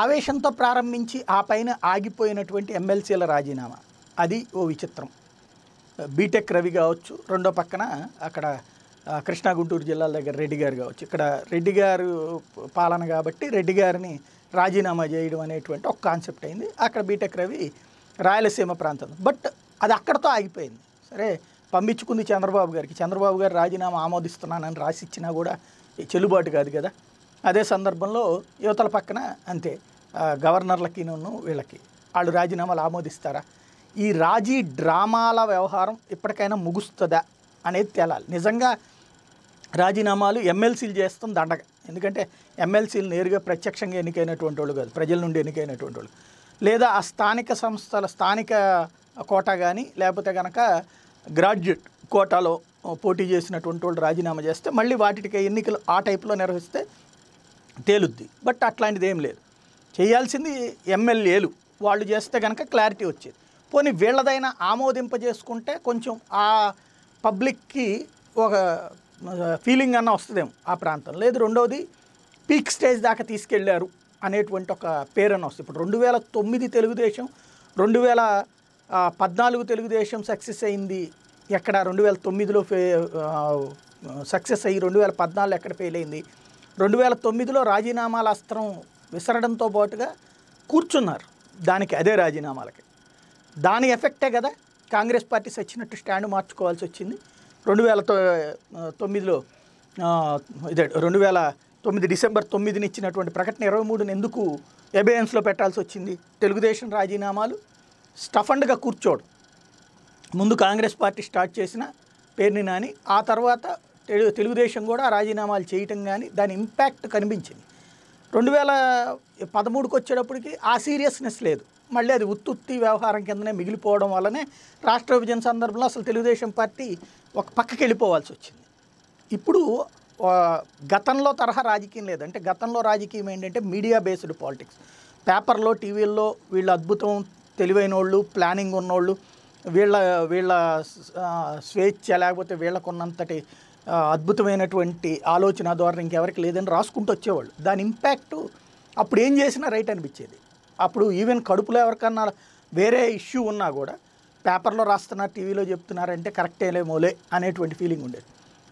ఆవేశంతో ప్రారంభించి ఆ పైన ఆగిపోయినటువంటి ఎమ్మెల్సీల రాజీనామా అది ఓ విచిత్రం బీటెక్ రవి కావచ్చు రెండో పక్కన అక్కడ కృష్ణా గుంటూరు జిల్లాల దగ్గర రెడ్డి గారు కావచ్చు ఇక్కడ రెడ్డి గారు పాలన కాబట్టి రెడ్డి గారిని రాజీనామా చేయడం అనేటువంటి ఒక కాన్సెప్ట్ అయింది అక్కడ బీటెక్ రవి రాయలసీమ ప్రాంతం బట్ అది అక్కడతో ఆగిపోయింది సరే పంపించుకుంది చంద్రబాబు గారికి చంద్రబాబు గారు రాజీనామా ఆమోదిస్తున్నానని రాసిచ్చినా కూడా చెల్లుబాటు కాదు కదా అదే సందర్భంలో యువతల పక్కన అంతే గవర్నర్లకినూ వీళ్ళకి వాళ్ళు రాజీనామాలు ఆమోదిస్తారా ఈ రాజీ డ్రామాల వ్యవహారం ఇప్పటికైనా ముగుస్తుందా అనేది తేలాలి నిజంగా రాజీనామాలు ఎమ్మెల్సీలు చేస్తుంది దండగ ఎందుకంటే ఎమ్మెల్సీలు నేరుగా ప్రత్యక్షంగా ఎన్నికైనటువంటి వాళ్ళు కాదు ప్రజల నుండి ఎన్నికైనటువంటి వాళ్ళు లేదా ఆ స్థానిక సంస్థల స్థానిక కోటా కానీ లేకపోతే కనుక గ్రాడ్యుయేట్ కోటాలో పోటీ చేసినటువంటి వాళ్ళు రాజీనామా చేస్తే మళ్ళీ వాటికి ఎన్నికలు ఆ టైప్లో నిర్వహిస్తే తేలుద్ది బట్ అట్లాంటిది ఏం లేదు చేయాల్సింది ఎమ్మెల్యేలు వాళ్ళు చేస్తే కనుక క్లారిటీ వచ్చేది పోనీ వీళ్ళదైనా ఆమోదింపజేసుకుంటే కొంచెం ఆ పబ్లిక్కి ఒక ఫీలింగ్ అన్న వస్తుందేమో ఆ ప్రాంతం లేదు రెండవది పీక్ స్టేజ్ దాకా తీసుకెళ్లారు అనేటువంటి ఒక అన్న వస్తుంది ఇప్పుడు రెండు వేల తొమ్మిది తెలుగుదేశం రెండు వేల పద్నాలుగు తెలుగుదేశం సక్సెస్ అయింది ఎక్కడ రెండు వేల తొమ్మిదిలో ఫే సక్సెస్ అయ్యి రెండు వేల పద్నాలుగు ఎక్కడ ఫెయిల్ అయింది రెండు వేల తొమ్మిదిలో రాజీనామాల అస్త్రం విసరడంతో పాటుగా కూర్చున్నారు దానికి అదే రాజీనామాలకి దాని ఎఫెక్టే కదా కాంగ్రెస్ పార్టీ సచ్చినట్టు స్టాండ్ మార్చుకోవాల్సి వచ్చింది రెండు వేల తొమ్మిదిలో ఇదే రెండు వేల తొమ్మిది డిసెంబర్ తొమ్మిదిని ఇచ్చినటువంటి ప్రకటన ఇరవై మూడుని ఎందుకు ఎబేయన్స్లో పెట్టాల్సి వచ్చింది తెలుగుదేశం రాజీనామాలు స్టఫండ్గా కూర్చోడు ముందు కాంగ్రెస్ పార్టీ స్టార్ట్ చేసిన పేర్ని నాని ఆ తర్వాత తెలుగుదేశం కూడా రాజీనామాలు చేయటం కానీ దాని ఇంపాక్ట్ కనిపించింది రెండు వేల పదమూడుకి వచ్చేటప్పటికి ఆ సీరియస్నెస్ లేదు మళ్ళీ అది ఉత్తుత్తి వ్యవహారం కిందనే మిగిలిపోవడం వల్లనే రాష్ట్ర విభజన సందర్భంలో అసలు తెలుగుదేశం పార్టీ ఒక పక్కకి వెళ్ళిపోవాల్సి వచ్చింది ఇప్పుడు గతంలో తరహా రాజకీయం లేదు అంటే గతంలో రాజకీయం ఏంటంటే మీడియా బేస్డ్ పాలిటిక్స్ పేపర్లో టీవీల్లో వీళ్ళు అద్భుతం తెలివైన వాళ్ళు ప్లానింగ్ ఉన్నోళ్ళు వీళ్ళ వీళ్ళ స్వేచ్ఛ లేకపోతే వీళ్ళకున్నంతటి అద్భుతమైనటువంటి ఆలోచన ద్వారా ఇంకెవరికి లేదని రాసుకుంటూ వచ్చేవాళ్ళు దాని ఇంపాక్ట్ అప్పుడు ఏం చేసినా రైట్ అనిపించేది అప్పుడు ఈవెన్ కడుపులో ఎవరికన్నా వేరే ఇష్యూ ఉన్నా కూడా పేపర్లో రాస్తున్నారు టీవీలో చెప్తున్నారంటే కరెక్ట్ అయ్యలేమోలే అనేటువంటి ఫీలింగ్ ఉండేది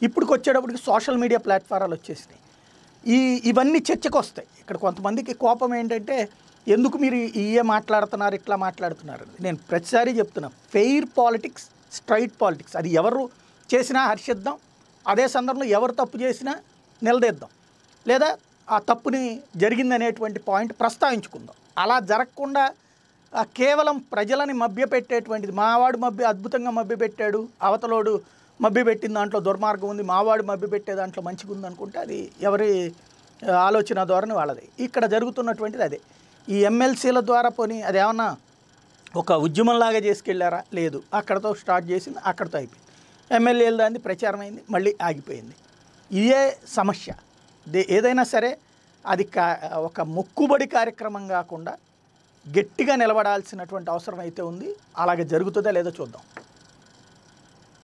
ఇప్పుడుకి వచ్చేటప్పటికి సోషల్ మీడియా ప్లాట్ఫారాలు వచ్చేసినాయి ఈ ఇవన్నీ చర్చకు వస్తాయి ఇక్కడ కొంతమందికి కోపం ఏంటంటే ఎందుకు మీరు ఇయే మాట్లాడుతున్నారు ఇట్లా మాట్లాడుతున్నారు నేను ప్రతిసారి చెప్తున్నా ఫెయిర్ పాలిటిక్స్ స్ట్రైట్ పాలిటిక్స్ అది ఎవరు చేసినా హర్షిద్దాం అదే సందర్భంలో ఎవరు తప్పు చేసినా నిలదీద్దాం లేదా ఆ తప్పుని జరిగిందనేటువంటి పాయింట్ ప్రస్తావించుకుందాం అలా జరగకుండా కేవలం ప్రజలని మభ్యపెట్టేటువంటిది మావాడు మభ్య అద్భుతంగా మభ్యపెట్టాడు అవతలోడు మభ్యపెట్టిన దాంట్లో దుర్మార్గం ఉంది మావాడు మభ్యపెట్టే దాంట్లో మంచిగా ఉందనుకుంటే అది ఎవరి ఆలోచన ధోరణి వాళ్ళది ఇక్కడ జరుగుతున్నటువంటిది అదే ఈ ఎమ్మెల్సీల ద్వారా పోనీ అదేమన్నా ఒక ఉద్యమంలాగా చేసుకెళ్ళారా లేదు అక్కడతో స్టార్ట్ చేసింది అక్కడతో అయిపోయింది ఎమ్మెల్యేల దాన్ని ప్రచారం అయింది మళ్ళీ ఆగిపోయింది ఇదే సమస్య ఏదైనా సరే అది కా ఒక మొక్కుబడి కార్యక్రమం కాకుండా గట్టిగా నిలబడాల్సినటువంటి అవసరం అయితే ఉంది అలాగే జరుగుతుందా లేదో చూద్దాం